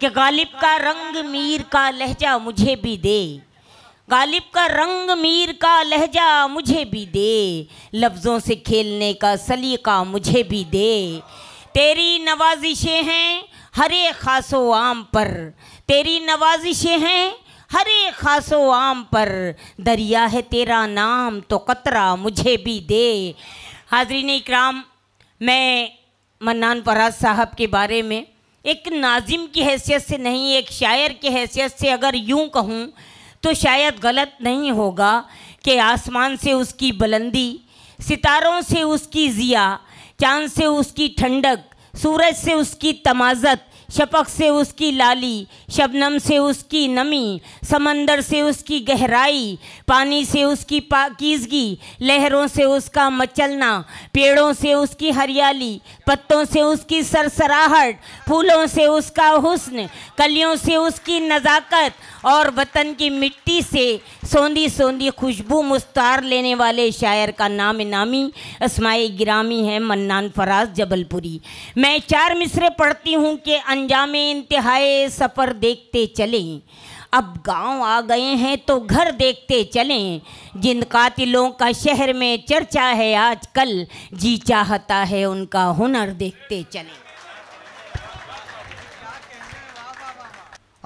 कि गालिब का रंग मीर का लहजा मुझे भी दे गालिब का रंग मीर का लहजा मुझे भी दे लफ्ज़ों से खेलने का सलीका मुझे भी दे तेरी नवाजिशें हैं हरे खासो आम पर तेरी नवाजिशें हैं हरे खासो आम पर दरिया है तेरा नाम तो कतरा मुझे भी दे हाजरीन इकराम मैं मन्नान फराज साहब के बारे में एक नाजिम की हैसियत से नहीं एक शायर की हैसियत से अगर यूँ कहूँ तो शायद गलत नहीं होगा कि आसमान से उसकी बुलंदी सितारों से उसकी ज़िया चाँद से उसकी ठंडक सूरज से उसकी तमाजत शपक से उसकी लाली शबनम से उसकी नमी समंदर से उसकी गहराई पानी से उसकी पाकिजगी लहरों से उसका मचलना पेड़ों से उसकी हरियाली पत्तों से उसकी सरसराहट फूलों से उसका हुस्न कलियों से उसकी नज़ाकत और वतन की मिट्टी से सोंधी सोंधी खुशबू मुस्तार लेने वाले शायर का नाम नामी इसमाई ग्रामी है मन्नान फराज जबलपुरी मैं चार मिसरे पढ़ती हूँ कि अंजाम इंतहाए सफ़र देखते चलें अब गांव आ गए हैं तो घर देखते चलें जिन कातिलों का शहर में चर्चा है आजकल जी चाहता है उनका हुनर देखते चलें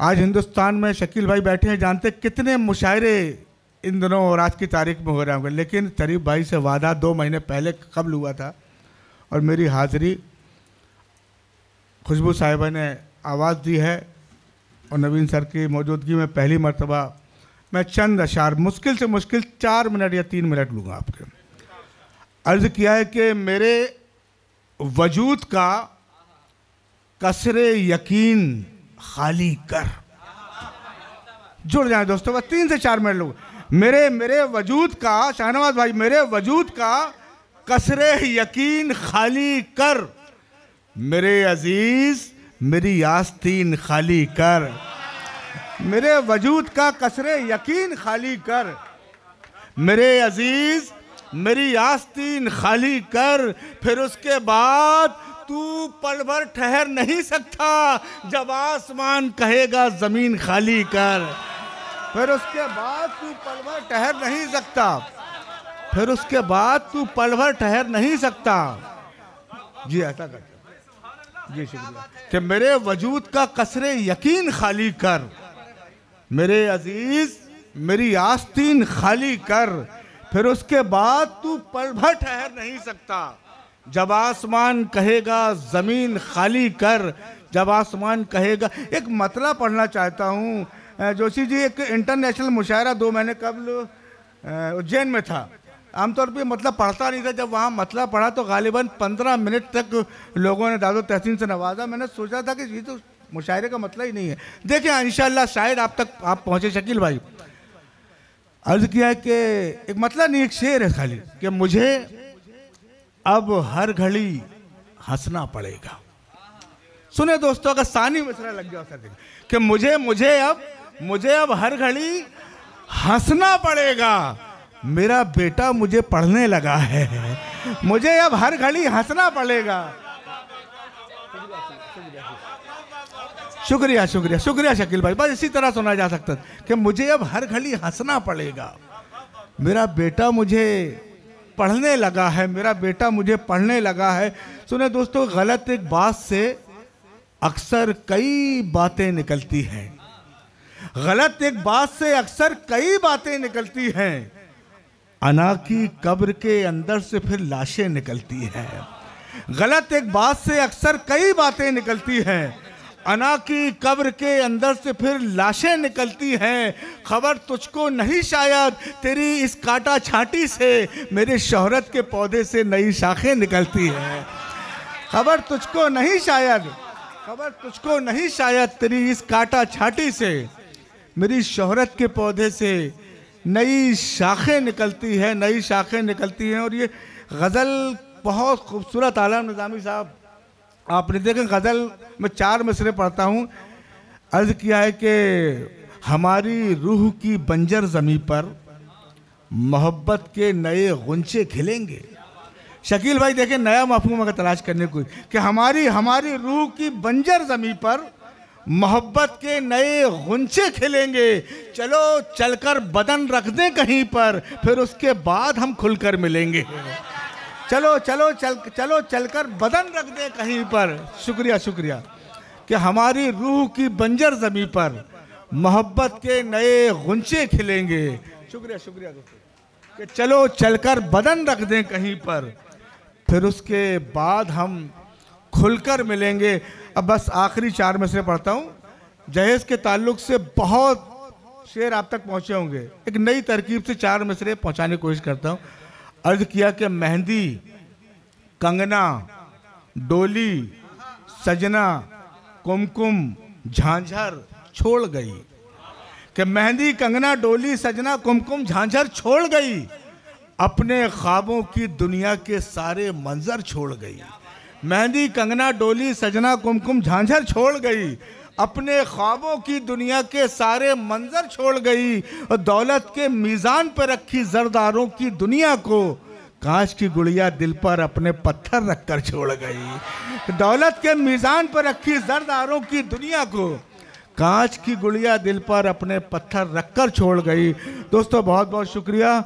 आज हिंदुस्तान में शकील भाई बैठे हैं जानते कितने मुशायरे इन दिनों और आज की तारीख में हो रहे होंगे लेकिन शरीफ भाई से वादा दो महीने पहले कबल हुआ था और मेरी हाज़िरी खुशबू साहिबा ने आवाज़ दी है और नवीन सर की मौजूदगी में पहली मरतबा मैं चंद अशार मुश्किल से मुश्किल चार मिनट या तीन मिनट लूँगा आपके अर्ज़ किया है कि मेरे वजूद का कसरे यकीन खाली कर जुड़ जाए दोस्तों बस तीन से चार मिनट लोग मेरे मेरे वजूद का शाहनवाज भाई मेरे वजूद का कसरे यकीन खाली कर मेरे अजीज मेरी आस्तीन खाली कर मेरे वजूद का कसरे यकीन खाली कर मेरे अजीज मेरी आस्तीन खाली कर फिर उसके बाद तू पल भर ठहर नहीं सकता जब आसमान कहेगा ज़मीन खाली कर फिर उसके बाद तू पल भर ठहर नहीं सकता फिर उसके बाद तू पल भर ठहर नहीं सकता जी ऐसा कर शुक्रिया कि मेरे वजूद का कसरे यकीन खाली कर मेरे अजीज मेरी आस्तीन खाली कर फिर उसके बाद तू पल भर ठहर नहीं सकता जब आसमान कहेगा ज़मीन खाली कर जब आसमान कहेगा एक मतला पढ़ना चाहता हूँ जोशी जी एक इंटरनेशनल मुशायरा दो महीने कबल उज्जैन में था आमतौर पे मतलब पढ़ता नहीं था जब वहाँ मतलब पढ़ा तो गालिबा पंद्रह मिनट तक लोगों ने दादो तहसीन से नवाजा मैंने सोचा था कि ये तो मुशायरे का मतलब ही नहीं है देखिए इन शायद आप तक आप पहुँचे शकील भाई अर्ज किया कि एक मतलब नहीं एक शेर है खाली कि मुझे अब हर घड़ी हंसना पड़ेगा सुने दोस्तों अगर सानी मिश्रा लग गया सर कि मुझे मुझे अब मुझे अब हर घड़ी हंसना पड़ेगा मेरा बेटा मुझे पढ़ने लगा है मुझे अब हर घड़ी हंसना पड़ेगा शुक्रिया शुक्रिया शुक्रिया शकील भाई बस इसी तरह सुना जा सकता कि मुझे अब हर घड़ी हंसना पड़ेगा मेरा बेटा मुझे पढ़ने लगा है मेरा बेटा मुझे पढ़ने लगा है सुने दोस्तों गलत एक बात से अक्सर कई बातें निकलती हैं गलत एक बात से अक्सर कई बातें निकलती हैं अना की कब्र के अंदर से फिर लाशें निकलती हैं गलत एक बात से अक्सर कई बातें निकलती हैं अना की कब्र के अंदर से फिर लाशें निकलती हैं खबर तुझको नहीं शायद तेरी इस काटा छाटी से मेरे शहरत के पौधे से नई शाखें निकलती हैं खबर तुझको नहीं शायद खबर तुझको नहीं शायद तेरी इस काटा छाटी से मेरी शहरत के पौधे से नई शाखें निकलती हैं नई शाखें निकलती हैं और ये गज़ल बहुत खूबसूरत आलम निज़ामी साहब आपने देखें गज़ल मैं चार मिसरे पढ़ता हूँ अर्ज़ किया है कि हमारी रूह की बंजर ज़मी पर मोहब्बत के नए गुंचे खिलेंगे शकील भाई देखें नया मफहूम अगर तलाश करने को कि हमारी हमारी रूह की बंजर ज़मी पर मोहब्बत के नए गुंचे खिलेंगे चलो चलकर बदन रख दें कहीं पर फिर उसके बाद हम खुलकर मिलेंगे चलो चलो चल चलो चलकर बदन रख दें कहीं पर शुक्रिया शुक्रिया कि हमारी रूह की बंजर ज़मी पर मोहब्बत के नए गुंचे खिलेंगे शुक्रिया शुक्रिया दोस्तों कि चलो चलकर बदन रख दें कहीं पर फिर उसके बाद हम खुलकर मिलेंगे अब बस आखिरी चार में से पढ़ता हूँ जहेज के ताल्लुक से बहुत शेर आप तक पहुँचे होंगे एक नई तरकीब से चार मिसरे पहुँचाने की कोशिश करता हूँ अर्ज किया कि मेहंदी कंगना डोली सजना कुमकुम झांझर छोड़ गई कि मेहंदी कंगना डोली सजना कुमकुम झांझर छोड़ गई अपने ख्वाबों की दुनिया के सारे मंजर छोड़ गई मेहंदी कंगना डोली सजना कुमकुम झांझर छोड़ गई अपने ख्वाबों की दुनिया के सारे मंजर छोड़ गई और दौलत के मीज़ान पर रखी जरदारों की दुनिया को कांच की गुड़िया दिल पर अपने पत्थर रखकर छोड़ गई दौलत के मीज़ान पर रखी जरदारों की दुनिया को कांच की गुड़िया दिल पर अपने पत्थर रखकर छोड़ गई दोस्तों बहुत बहुत शुक्रिया